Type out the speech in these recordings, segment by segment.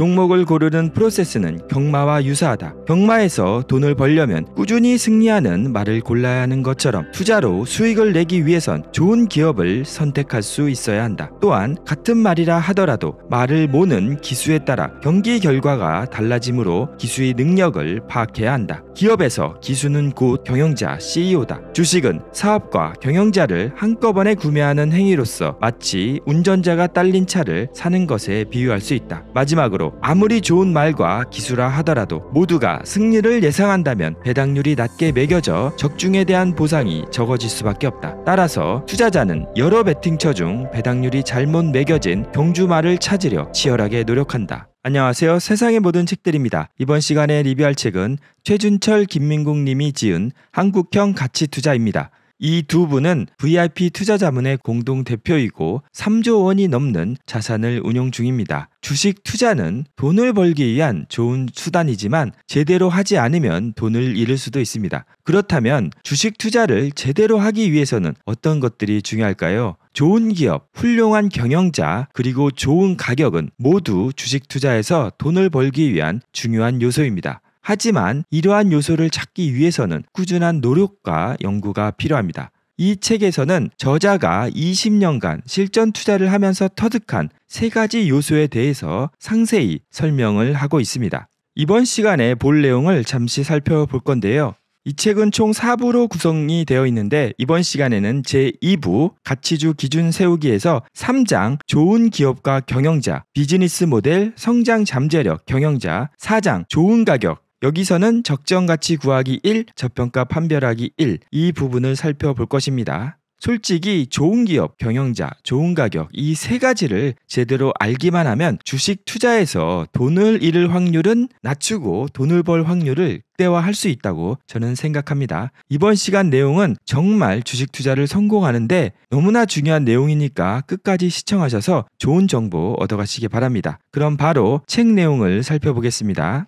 종목을 고르는 프로세스는 경마와 유사하다. 경마에서 돈을 벌려면 꾸준히 승리하는 말을 골라야 하는 것처럼 투자로 수익을 내기 위해선 좋은 기업을 선택할 수 있어야 한다. 또한 같은 말이라 하더라도 말을 모는 기수에 따라 경기 결과가 달라지므로 기수의 능력을 파악해야 한다. 기업에서 기수는 곧 경영자 CEO다. 주식은 사업과 경영자를 한꺼번에 구매하는 행위로서 마치 운전자가 딸린 차를 사는 것에 비유할 수 있다. 마지막으로 아무리 좋은 말과 기술화 하더라도 모두가 승리를 예상한다면 배당률이 낮게 매겨져 적중에 대한 보상이 적어질 수밖에 없다. 따라서 투자자는 여러 배팅처중 배당률이 잘못 매겨진 경주말을 찾으려 치열하게 노력한다. 안녕하세요. 세상의 모든 책들입니다. 이번 시간에 리뷰할 책은 최준철 김민국 님이 지은 한국형 가치투자입니다. 이두 분은 VIP 투자자문의 공동 대표이고 3조 원이 넘는 자산을 운용 중입니다. 주식 투자는 돈을 벌기 위한 좋은 수단이지만 제대로 하지 않으면 돈을 잃을 수도 있습니다. 그렇다면 주식 투자를 제대로 하기 위해서는 어떤 것들이 중요할까요? 좋은 기업, 훌륭한 경영자, 그리고 좋은 가격은 모두 주식 투자에서 돈을 벌기 위한 중요한 요소입니다. 하지만 이러한 요소를 찾기 위해서는 꾸준한 노력과 연구가 필요합니다. 이 책에서는 저자가 20년간 실전 투자를 하면서 터득한 세 가지 요소에 대해서 상세히 설명을 하고 있습니다. 이번 시간에 볼 내용을 잠시 살펴볼 건데요. 이 책은 총 4부로 구성이 되어 있는데 이번 시간에는 제2부 가치주 기준 세우기에서 3장 좋은 기업과 경영자, 비즈니스 모델, 성장 잠재력, 경영자, 4장 좋은 가격, 여기서는 적정 가치 구하기 1, 저평가 판별하기 1, 이 부분을 살펴볼 것입니다. 솔직히 좋은 기업, 경영자, 좋은 가격 이 세 가지를 제대로 알기만 하면 주식 투자에서 돈을 잃을 확률은 낮추고 돈을 벌 확률을 극대화할 수 있다고 저는 생각합니다. 이번 시간 내용은 정말 주식 투자를 성공하는데 너무나 중요한 내용이니까 끝까지 시청하셔서 좋은 정보 얻어가시기 바랍니다. 그럼 바로 책 내용을 살펴보겠습니다.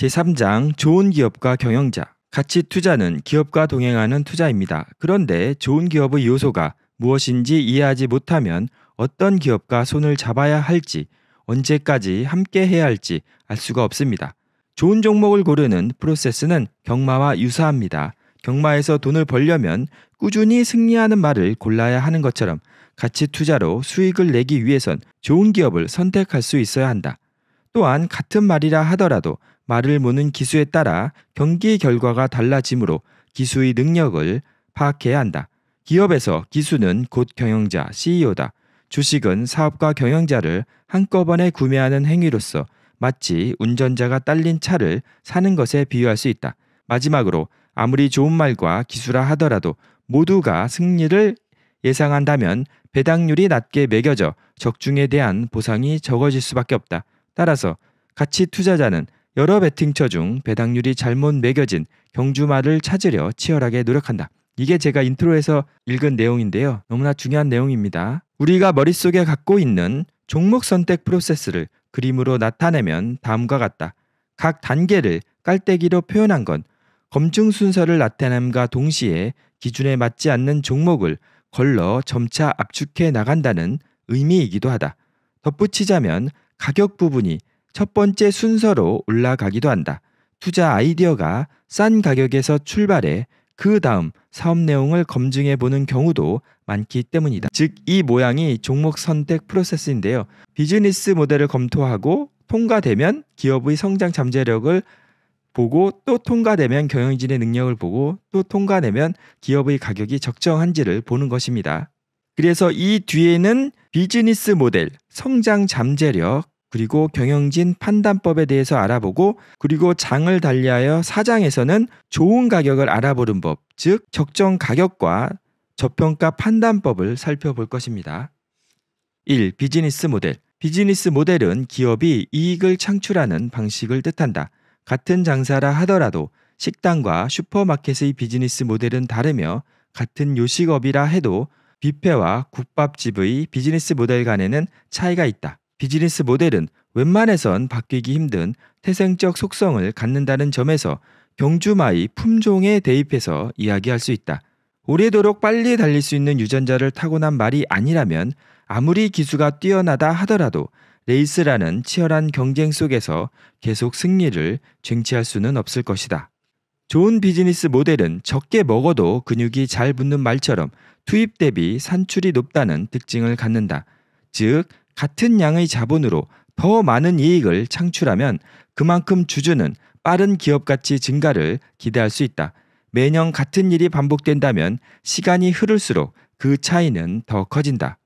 제3장 좋은 기업과 경영자 가치 투자는 기업과 동행하는 투자입니다. 그런데 좋은 기업의 요소가 무엇인지 이해하지 못하면 어떤 기업과 손을 잡아야 할지 언제까지 함께 해야 할지 알 수가 없습니다. 좋은 종목을 고르는 프로세스는 경마와 유사합니다. 경마에서 돈을 벌려면 꾸준히 승리하는 말을 골라야 하는 것처럼 가치 투자로 수익을 내기 위해선 좋은 기업을 선택할 수 있어야 한다. 또한 같은 말이라 하더라도 말을 모는 기수에 따라 경기의 결과가 달라지므로 기수의 능력을 파악해야 한다. 기업에서 기수는 곧 경영자, CEO다. 주식은 사업과 경영자를 한꺼번에 구매하는 행위로서 마치 운전자가 딸린 차를 사는 것에 비유할 수 있다. 마지막으로 아무리 좋은 말과 기수라 하더라도 모두가 승리를 예상한다면 배당률이 낮게 매겨져 적중에 대한 보상이 적어질 수밖에 없다. 따라서 가치 투자자는 여러 베팅처 중 배당률이 잘못 매겨진 경주마를 찾으려 치열하게 노력한다. 이게 제가 인트로에서 읽은 내용인데요. 너무나 중요한 내용입니다. 우리가 머릿속에 갖고 있는 종목 선택 프로세스를 그림으로 나타내면 다음과 같다. 각 단계를 깔때기로 표현한 건 검증 순서를 나타냄과 동시에 기준에 맞지 않는 종목을 걸러 점차 압축해 나간다는 의미이기도 하다. 덧붙이자면 가격 부분이 첫 번째 순서로 올라가기도 한다. 투자 아이디어가 싼 가격에서 출발해 그 다음 사업 내용을 검증해 보는 경우도 많기 때문이다. 즉, 이 모양이 종목 선택 프로세스인데요. 비즈니스 모델을 검토하고 통과되면 기업의 성장 잠재력을 보고 또 통과되면 경영진의 능력을 보고 또 통과되면 기업의 가격이 적정한지를 보는 것입니다. 그래서 이 뒤에는 비즈니스 모델, 성장 잠재력, 그리고 경영진 판단법에 대해서 알아보고 그리고 장을 달리하여 사장에서는 좋은 가격을 알아보는 법, 즉 적정 가격과 저평가 판단법을 살펴볼 것입니다. 1. 비즈니스 모델. 비즈니스 모델은 기업이 이익을 창출하는 방식을 뜻한다. 같은 장사라 하더라도 식당과 슈퍼마켓의 비즈니스 모델은 다르며 같은 요식업이라 해도 뷔페와 국밥집의 비즈니스 모델 간에는 차이가 있다. 비즈니스 모델은 웬만해선 바뀌기 힘든 태생적 속성을 갖는다는 점에서 경주마의 품종에 대입해서 이야기할 수 있다. 오래도록 빨리 달릴 수 있는 유전자를 타고난 말이 아니라면 아무리 기수가 뛰어나다 하더라도 레이스라는 치열한 경쟁 속에서 계속 승리를 쟁취할 수는 없을 것이다. 좋은 비즈니스 모델은 적게 먹어도 근육이 잘 붙는 말처럼 투입 대비 산출이 높다는 특징을 갖는다. 즉, 같은 양의 자본으로 더 많은 이익을 창출하면 그만큼 주주는 빠른 기업 가치 증가를 기대할 수 있다. 매년 같은 일이 반복된다면 시간이 흐를수록 그 차이는 더 커진다.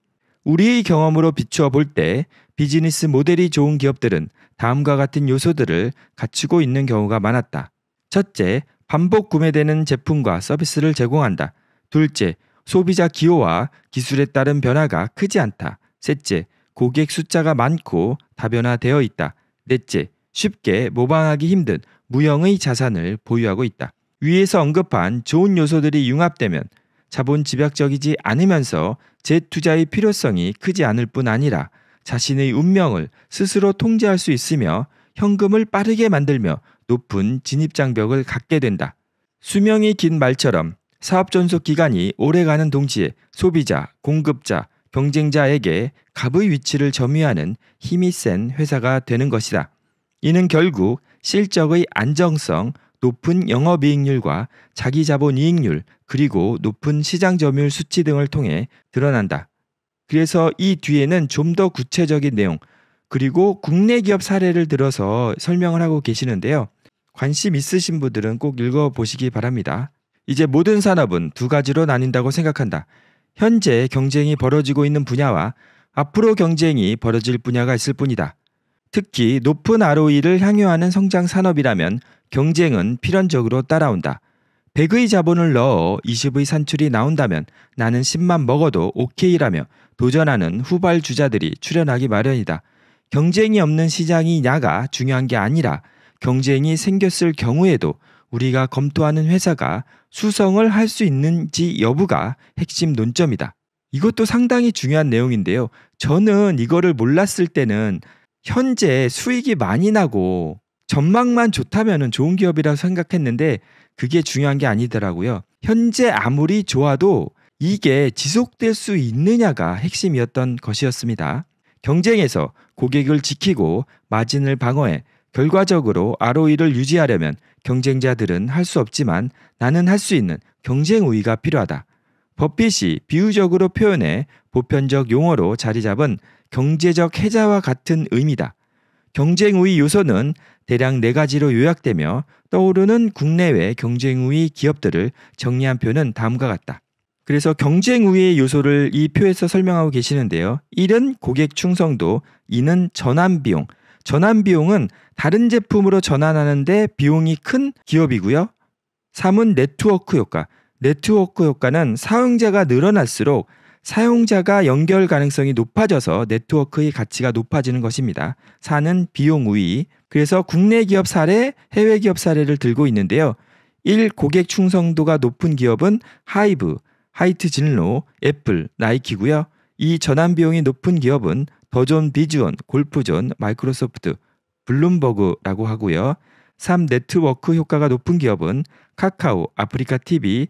우리의 경험으로 비추어 볼 때 비즈니스 모델이 좋은 기업들은 다음과 같은 요소들을 갖추고 있는 경우가 많았다. 첫째, 반복 구매되는 제품과 서비스를 제공한다. 둘째, 소비자 기호와 기술에 따른 변화가 크지 않다. 셋째, 고객 숫자가 많고 다변화되어 있다. 넷째, 쉽게 모방하기 힘든 무형의 자산을 보유하고 있다. 위에서 언급한 좋은 요소들이 융합되면 자본 집약적이지 않으면서 재투자의 필요성이 크지 않을 뿐 아니라 자신의 운명을 스스로 통제할 수 있으며 현금을 빠르게 만들며 높은 진입장벽을 갖게 된다. 수명이 긴 말처럼 사업 존속 기간이 오래가는 동시에 소비자, 공급자, 경쟁자에게 갑의 위치를 점유하는 힘이 센 회사가 되는 것이다. 이는 결국 실적의 안정성, 높은 영업이익률과 자기자본이익률, 그리고 높은 시장 점유율 수치 등을 통해 드러난다. 그래서 이 뒤에는 좀 더 구체적인 내용, 그리고 국내 기업 사례를 들어서 설명을 하고 계시는데요. 관심 있으신 분들은 꼭 읽어보시기 바랍니다. 이제 모든 산업은 두 가지로 나뉜다고 생각한다. 현재 경쟁이 벌어지고 있는 분야와 앞으로 경쟁이 벌어질 분야가 있을 뿐이다. 특히 높은 ROE를 향유하는 성장 산업이라면 경쟁은 필연적으로 따라온다. 100의 자본을 넣어 20의 산출이 나온다면 나는 10만 먹어도 오케이라며 도전하는 후발주자들이 출연하기 마련이다. 경쟁이 없는 시장이냐가 중요한 게 아니라 경쟁이 생겼을 경우에도 우리가 검토하는 회사가 수성을 할 수 있는지 여부가 핵심 논점이다. 이것도 상당히 중요한 내용인데요. 저는 이거를 몰랐을 때는 현재 수익이 많이 나고 전망만 좋다면 좋은 기업이라고 생각했는데 그게 중요한 게 아니더라고요. 현재 아무리 좋아도 이게 지속될 수 있느냐가 핵심이었던 것이었습니다. 경쟁에서 고객을 지키고 마진을 방어해 결과적으로 ROE를 유지하려면 경쟁자들은 할 수 없지만 나는 할 수 있는 경쟁 우위가 필요하다. 버핏이 비유적으로 표현해 보편적 용어로 자리 잡은 경제적 해자와 같은 의미다. 경쟁 우위 요소는 대략 네 가지로 요약되며 떠오르는 국내외 경쟁 우위 기업들을 정리한 표는 다음과 같다. 그래서 경쟁 우위의 요소를 이 표에서 설명하고 계시는데요. 1은 고객 충성도, 2는 전환 비용, 전환 비용은 다른 제품으로 전환하는데 비용이 큰 기업이고요. 3은 네트워크 효과. 네트워크 효과는 사용자가 늘어날수록 사용자가 연결 가능성이 높아져서 네트워크의 가치가 높아지는 것입니다. 4는 비용 우위. 그래서 국내 기업 사례, 해외 기업 사례를 들고 있는데요. 1. 고객 충성도가 높은 기업은 하이브, 하이트 진로, 애플, 나이키고요. 2. 전환 비용이 높은 기업은 더존 비즈온, 골프존, 마이크로소프트, 블룸버그라고 하고요. 3. 네트워크 효과가 높은 기업은 카카오, 아프리카 TV,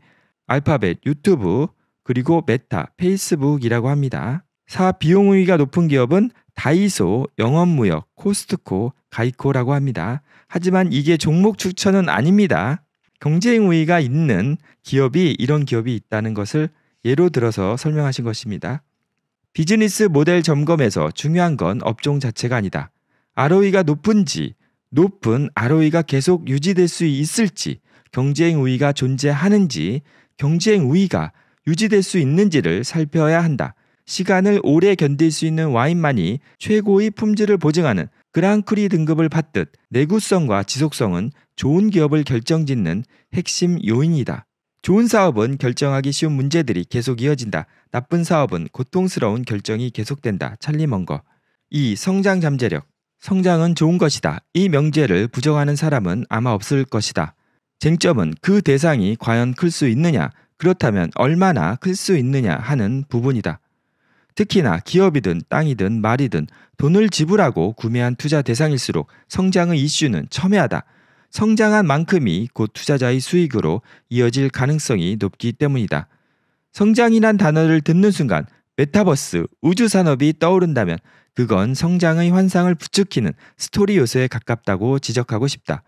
알파벳, 유튜브, 그리고 메타, 페이스북이라고 합니다. 4. 비용우위가 높은 기업은 다이소, 영업무역, 코스트코, 가이코라고 합니다. 하지만 이게 종목 추천은 아닙니다. 경쟁 우위가 있는 기업이 이런 기업이 있다는 것을 예로 들어서 설명하신 것입니다. 비즈니스 모델 점검에서 중요한 건 업종 자체가 아니다. ROE가 높은지, 높은 ROE가 계속 유지될 수 있을지, 경쟁 우위가 존재하는지, 경쟁 우위가 유지될 수 있는지를 살펴야 한다. 시간을 오래 견딜 수 있는 와인만이 최고의 품질을 보증하는 그랑크리 등급을 받듯 내구성과 지속성은 좋은 기업을 결정짓는 핵심 요인이다. 좋은 사업은 결정하기 쉬운 문제들이 계속 이어진다. 나쁜 사업은 고통스러운 결정이 계속된다. 찰리 먼거. 이 성장 잠재력. 성장은 좋은 것이다. 이 명제를 부정하는 사람은 아마 없을 것이다. 쟁점은 그 대상이 과연 클 수 있느냐, 그렇다면 얼마나 클 수 있느냐 하는 부분이다. 특히나 기업이든 땅이든 말이든 돈을 지불하고 구매한 투자 대상일수록 성장의 이슈는 첨예하다. 성장한 만큼이 곧 투자자의 수익으로 이어질 가능성이 높기 때문이다. 성장이란 단어를 듣는 순간 메타버스, 우주 산업이 떠오른다면 그건 성장의 환상을 부추기는 스토리 요소에 가깝다고 지적하고 싶다.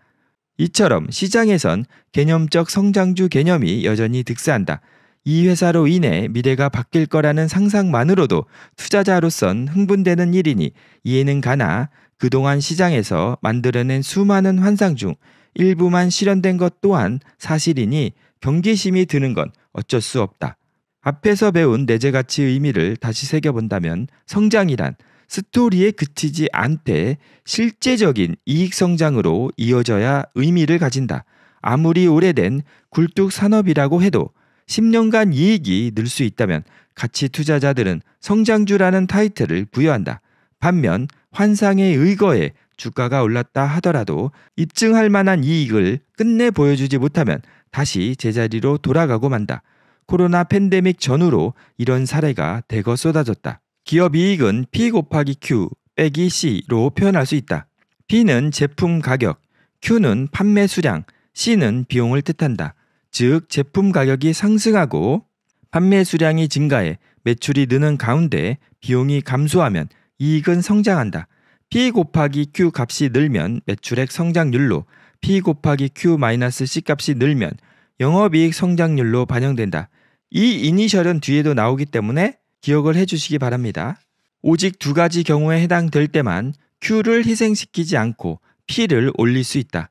이처럼 시장에선 개념적 성장주 개념이 여전히 득세한다. 이 회사로 인해 미래가 바뀔 거라는 상상만으로도 투자자로선 흥분되는 일이니 이해는 가나 그동안 시장에서 만들어낸 수많은 환상 중 일부만 실현된 것 또한 사실이니 경계심이 드는 건 어쩔 수 없다. 앞에서 배운 내재 가치 의미를 다시 새겨본다면 성장이란 스토리에 그치지 않되 실제적인 이익 성장으로 이어져야 의미를 가진다. 아무리 오래된 굴뚝 산업이라고 해도 10년간 이익이 늘 수 있다면 가치 투자자들은 성장주라는 타이틀을 부여한다. 반면 환상의 의거에 주가가 올랐다 하더라도 입증할 만한 이익을 끝내 보여주지 못하면 다시 제자리로 돌아가고 만다. 코로나 팬데믹 전후로 이런 사례가 대거 쏟아졌다. 기업 이익은 P 곱하기 Q 빼기 C로 표현할 수 있다. P는 제품 가격, Q는 판매 수량, C는 비용을 뜻한다. 즉, 제품 가격이 상승하고 판매 수량이 증가해 매출이 느는 가운데 비용이 감소하면 이익은 성장한다. P 곱하기 Q 값이 늘면 매출액 성장률로 P 곱하기 Q 마이너스 C 값이 늘면 영업이익 성장률로 반영된다. 이 이니셜은 뒤에도 나오기 때문에 기억을 해주시기 바랍니다. 오직 두 가지 경우에 해당될 때만 Q를 희생시키지 않고 P를 올릴 수 있다.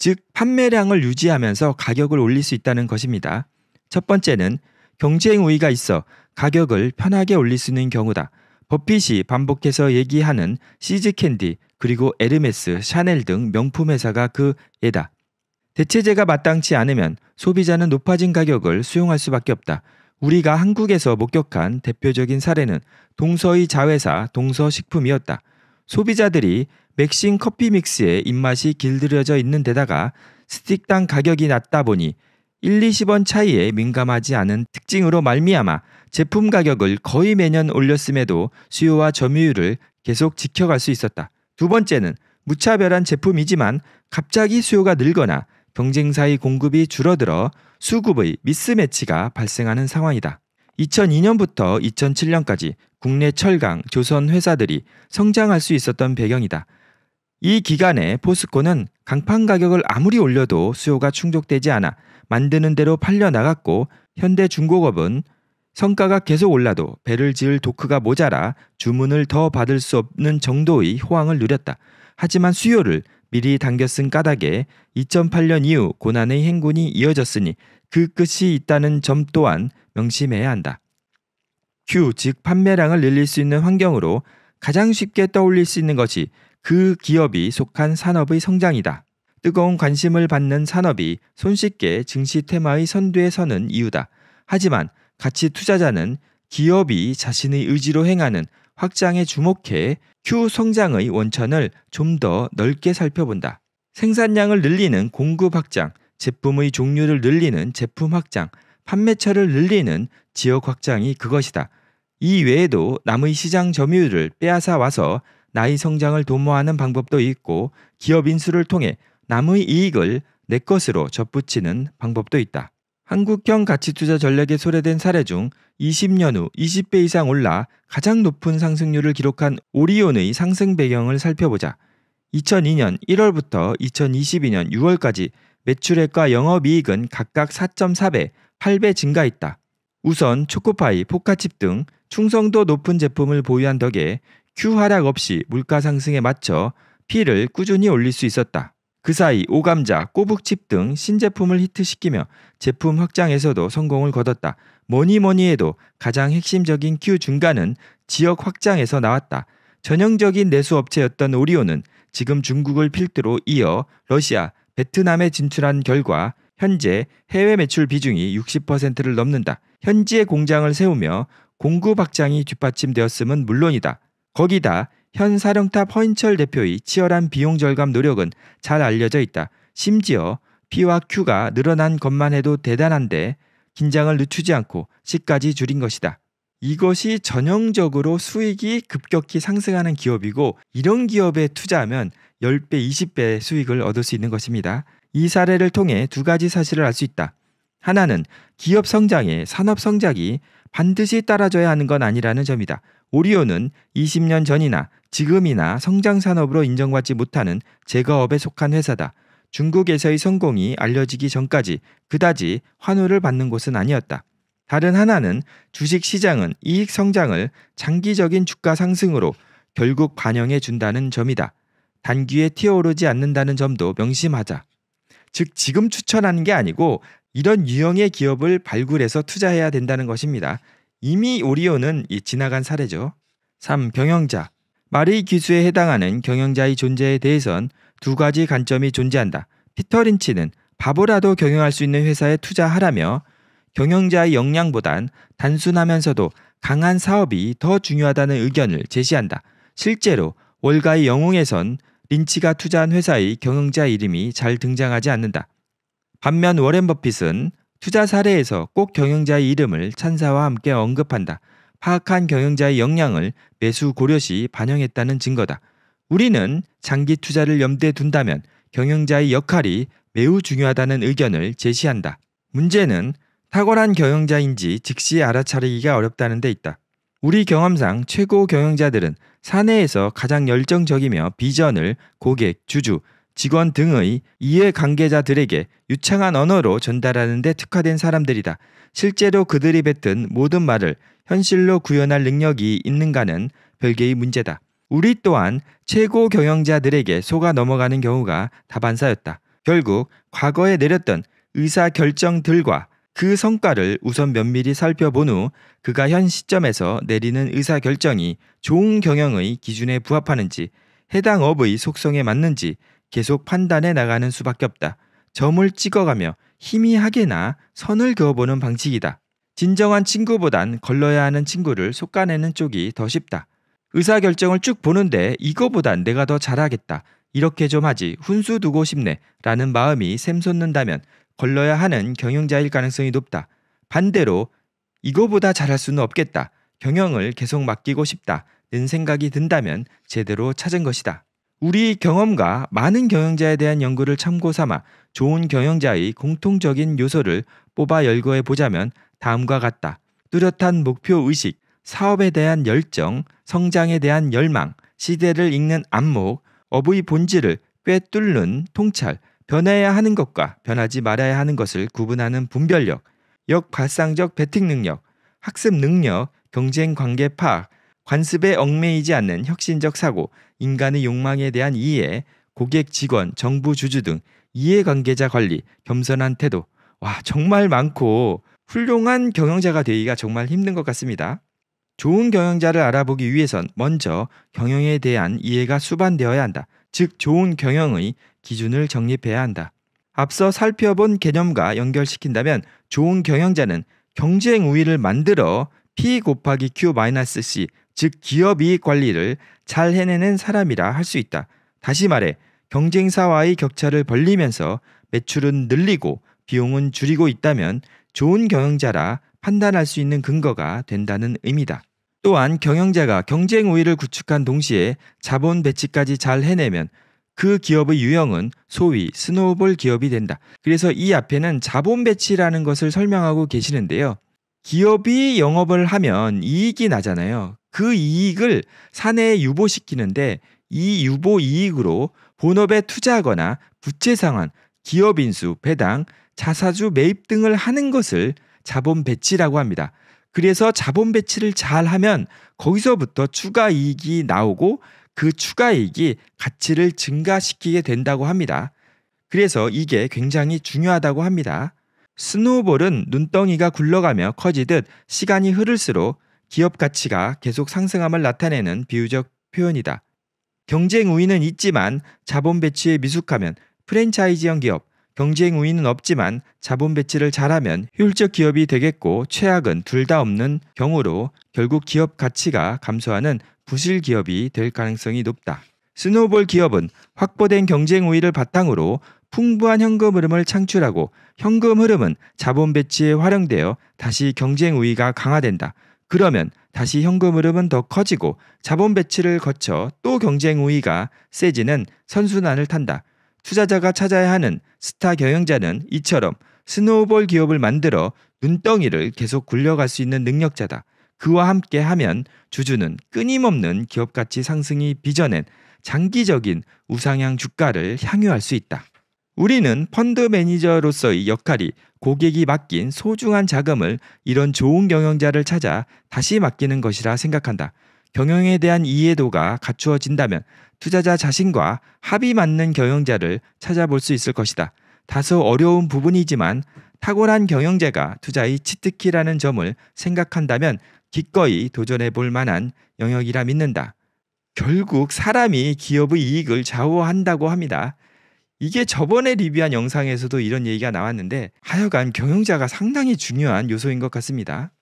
즉, 판매량을 유지하면서 가격을 올릴 수 있다는 것입니다. 첫 번째는 경쟁 우위가 있어 가격을 편하게 올릴 수 있는 경우다. 버핏이 반복해서 얘기하는 시즈캔디 그리고 에르메스, 샤넬 등 명품 회사가 그 예다. 대체제가 마땅치 않으면 소비자는 높아진 가격을 수용할 수밖에 없다. 우리가 한국에서 목격한 대표적인 사례는 동서의 자회사 동서식품이었다. 소비자들이 맥심 커피 믹스에 입맛이 길들여져 있는 데다가 스틱당 가격이 낮다 보니 1, 20원 차이에 민감하지 않은 특징으로 말미암아 제품 가격을 거의 매년 올렸음에도 수요와 점유율을 계속 지켜갈 수 있었다. 두 번째는 무차별한 제품이지만 갑자기 수요가 늘거나 경쟁 사이 공급이 줄어들어 수급의 미스매치가 발생하는 상황이다. 2002년부터 2007년까지 국내 철강, 조선 회사들이 성장할 수 있었던 배경이다. 이 기간에 포스코는 강판 가격을 아무리 올려도 수요가 충족되지 않아 만드는 대로 팔려 나갔고 현대 중공업은 성과가 계속 올라도 배를 지을 도크가 모자라 주문을 더 받을 수 없는 정도의 호황을 누렸다. 하지만 수요를 미리 당겨쓴 까닭에 2008년 이후 고난의 행군이 이어졌으니 그 끝이 있다는 점 또한 명심해야 한다. Q, 즉 판매량을 늘릴 수 있는 환경으로 가장 쉽게 떠올릴 수 있는 것이 그 기업이 속한 산업의 성장이다. 뜨거운 관심을 받는 산업이 손쉽게 증시 테마의 선두에 서는 이유다. 하지만 가치 투자자는 기업이 자신의 의지로 행하는 확장에 주목해 Q 성장의 원천을 좀 더 넓게 살펴본다. 생산량을 늘리는 공급 확장, 제품의 종류를 늘리는 제품 확장, 판매처를 늘리는 지역 확장이 그것이다. 이 외에도 남의 시장 점유율을 빼앗아 와서 나의 성장을 도모하는 방법도 있고 기업 인수를 통해 남의 이익을 내 것으로 접붙이는 방법도 있다. 한국형 가치투자 전략에 소개된 사례 중 20년 후 20배 이상 올라 가장 높은 상승률을 기록한 오리온의 상승 배경을 살펴보자. 2002년 1월부터 2022년 6월까지 매출액과 영업이익은 각각 4.4배, 8배 증가했다. 우선 초코파이, 포카칩 등 충성도 높은 제품을 보유한 덕에 Q 하락 없이 물가 상승에 맞춰 P를 꾸준히 올릴 수 있었다. 그 사이 오감자, 꼬북칩 등 신제품을 히트시키며 제품 확장에서도 성공을 거뒀다. 뭐니 뭐니 해도 가장 핵심적인 Q 중간은 지역 확장에서 나왔다. 전형적인 내수업체였던 오리오는 지금 중국을 필두로 이어 러시아, 베트남에 진출한 결과 현재 해외 매출 비중이 60%를 넘는다. 현지에 공장을 세우며 공급 확장이 뒷받침되었음은 물론이다. 거기다 현 사령탑 허인철 대표의 치열한 비용 절감 노력은 잘 알려져 있다. 심지어 P와 Q가 늘어난 것만 해도 대단한데 긴장을 늦추지 않고 C까지 줄인 것이다. 이것이 전형적으로 수익이 급격히 상승하는 기업이고 이런 기업에 투자하면 10배, 20배 수익을 얻을 수 있는 것입니다. 이 사례를 통해 두 가지 사실을 알 수 있다. 하나는 기업 성장에 산업 성장이 반드시 따라줘야 하는 건 아니라는 점이다. 오리온은 20년 전이나 지금이나 성장 산업으로 인정받지 못하는 제거업에 속한 회사다. 중국에서의 성공이 알려지기 전까지 그다지 환호를 받는 곳은 아니었다. 다른 하나는 주식 시장은 이익 성장을 장기적인 주가 상승으로 결국 반영해 준다는 점이다. 단기에 튀어오르지 않는다는 점도 명심하자. 즉 지금 추천하는 게 아니고 이런 유형의 기업을 발굴해서 투자해야 된다는 것입니다. 이미 오리온은 지나간 사례죠. 3. 경영자. 마리 기수에 해당하는 경영자의 존재에 대해선 두 가지 관점이 존재한다. 피터 린치는 바보라도 경영할 수 있는 회사에 투자하라며 경영자의 역량보단 단순하면서도 강한 사업이 더 중요하다는 의견을 제시한다. 실제로 월가의 영웅에선 린치가 투자한 회사의 경영자 이름이 잘 등장하지 않는다. 반면 워렌 버핏은 투자 사례에서 꼭 경영자의 이름을 찬사와 함께 언급한다. 파악한 경영자의 역량을 매수 고려 시 반영했다는 증거다. 우리는 장기 투자를 염두에 둔다면 경영자의 역할이 매우 중요하다는 의견을 제시한다. 문제는 탁월한 경영자인지 즉시 알아차리기가 어렵다는 데 있다. 우리 경험상 최고 경영자들은 사내에서 가장 열정적이며 비전을 고객, 주주, 직원 등의 이해관계자들에게 유창한 언어로 전달하는 데 특화된 사람들이다. 실제로 그들이 뱉은 모든 말을 현실로 구현할 능력이 있는가는 별개의 문제다. 우리 또한 최고 경영자들에게 속아 넘어가는 경우가 다반사였다. 결국 과거에 내렸던 의사 결정들과 그 성과를 우선 면밀히 살펴본 후 그가 현 시점에서 내리는 의사 결정이 좋은 경영의 기준에 부합하는지 해당 업의 속성에 맞는지 계속 판단해 나가는 수밖에 없다. 점을 찍어가며 희미하게나 선을 그어보는 방식이다. 진정한 친구보단 걸러야 하는 친구를 속아내는 쪽이 더 쉽다. 의사 결정을 쭉 보는데 이거보단 내가 더 잘하겠다. 이렇게 좀 하지 훈수 두고 싶네 라는 마음이 샘솟는다면 걸러야 하는 경영자일 가능성이 높다. 반대로 이거보다 잘할 수는 없겠다. 경영을 계속 맡기고 싶다는 생각이 든다면 제대로 찾은 것이다. 우리 경험과 많은 경영자에 대한 연구를 참고 삼아 좋은 경영자의 공통적인 요소를 뽑아 열거해 보자면 다음과 같다. 뚜렷한 목표 의식, 사업에 대한 열정, 성장에 대한 열망, 시대를 읽는 안목, 업의 본질을 꿰뚫는 통찰, 변해야 하는 것과 변하지 말아야 하는 것을 구분하는 분별력, 역발상적 배팅 능력, 학습 능력, 경쟁 관계 파악, 관습에 얽매이지 않는 혁신적 사고, 인간의 욕망에 대한 이해, 고객, 직원, 정부, 주주 등 이해관계자 관리, 겸손한 태도. 와, 정말 많고 훌륭한 경영자가 되기가 정말 힘든 것 같습니다. 좋은 경영자를 알아보기 위해선 먼저 경영에 대한 이해가 수반되어야 한다. 즉, 좋은 경영의 기준을 정립해야 한다. 앞서 살펴본 개념과 연결시킨다면 좋은 경영자는 경쟁 우위를 만들어 P 곱하기 Q 마이너스 C 즉 기업이익 관리를 잘 해내는 사람이라 할 수 있다. 다시 말해 경쟁사와의 격차를 벌리면서 매출은 늘리고 비용은 줄이고 있다면 좋은 경영자라 판단할 수 있는 근거가 된다는 의미다. 또한 경영자가 경쟁 우위를 구축한 동시에 자본 배치까지 잘 해내면 그 기업의 유형은 소위 스노우볼 기업이 된다. 그래서 이 앞에는 자본 배치라는 것을 설명하고 계시는데요. 기업이 영업을 하면 이익이 나잖아요. 그 이익을 사내에 유보시키는데 이 유보 이익으로 본업에 투자하거나 부채 상환, 기업 인수, 배당, 자사주 매입 등을 하는 것을 자본 배치라고 합니다. 그래서 자본 배치를 잘 하면 거기서부터 추가 이익이 나오고 그 추가 이익이 가치를 증가시키게 된다고 합니다. 그래서 이게 굉장히 중요하다고 합니다. 스노우볼은 눈덩이가 굴러가며 커지듯 시간이 흐를수록 기업 가치가 계속 상승함을 나타내는 비유적 표현이다. 경쟁 우위는 있지만 자본 배치에 미숙하면 프랜차이즈형 기업, 경쟁 우위는 없지만 자본 배치를 잘하면 효율적 기업이 되겠고 최악은 둘 다 없는 경우로 결국 기업 가치가 감소하는 부실 기업이 될 가능성이 높다. 스노우볼 기업은 확보된 경쟁 우위를 바탕으로 풍부한 현금 흐름을 창출하고 현금 흐름은 자본 배치에 활용되어 다시 경쟁 우위가 강화된다. 그러면 다시 현금 흐름은 더 커지고 자본 배치를 거쳐 또 경쟁 우위가 세지는 선순환을 탄다. 투자자가 찾아야 하는 스타 경영자는 이처럼 스노우볼 기업을 만들어 눈덩이를 계속 굴려갈 수 있는 능력자다. 그와 함께 하면 주주는 끊임없는 기업 가치 상승이 빚어낸 장기적인 우상향 주가를 향유할 수 있다. 우리는 펀드 매니저로서의 역할이 고객이 맡긴 소중한 자금을 이런 좋은 경영자를 찾아 다시 맡기는 것이라 생각한다. 경영에 대한 이해도가 갖추어진다면 투자자 자신과 합이 맞는 경영자를 찾아볼 수 있을 것이다. 다소 어려운 부분이지만 탁월한 경영자가 투자의 치트키라는 점을 생각한다면 기꺼이 도전해 볼 만한 영역이라 믿는다. 결국 사람이 기업의 이익을 좌우한다고 합니다. 이게 저번에 리뷰한 영상에서도 이런 얘기가 나왔는데 하여간 경영자가 상당히 중요한 요소인 것 같습니다.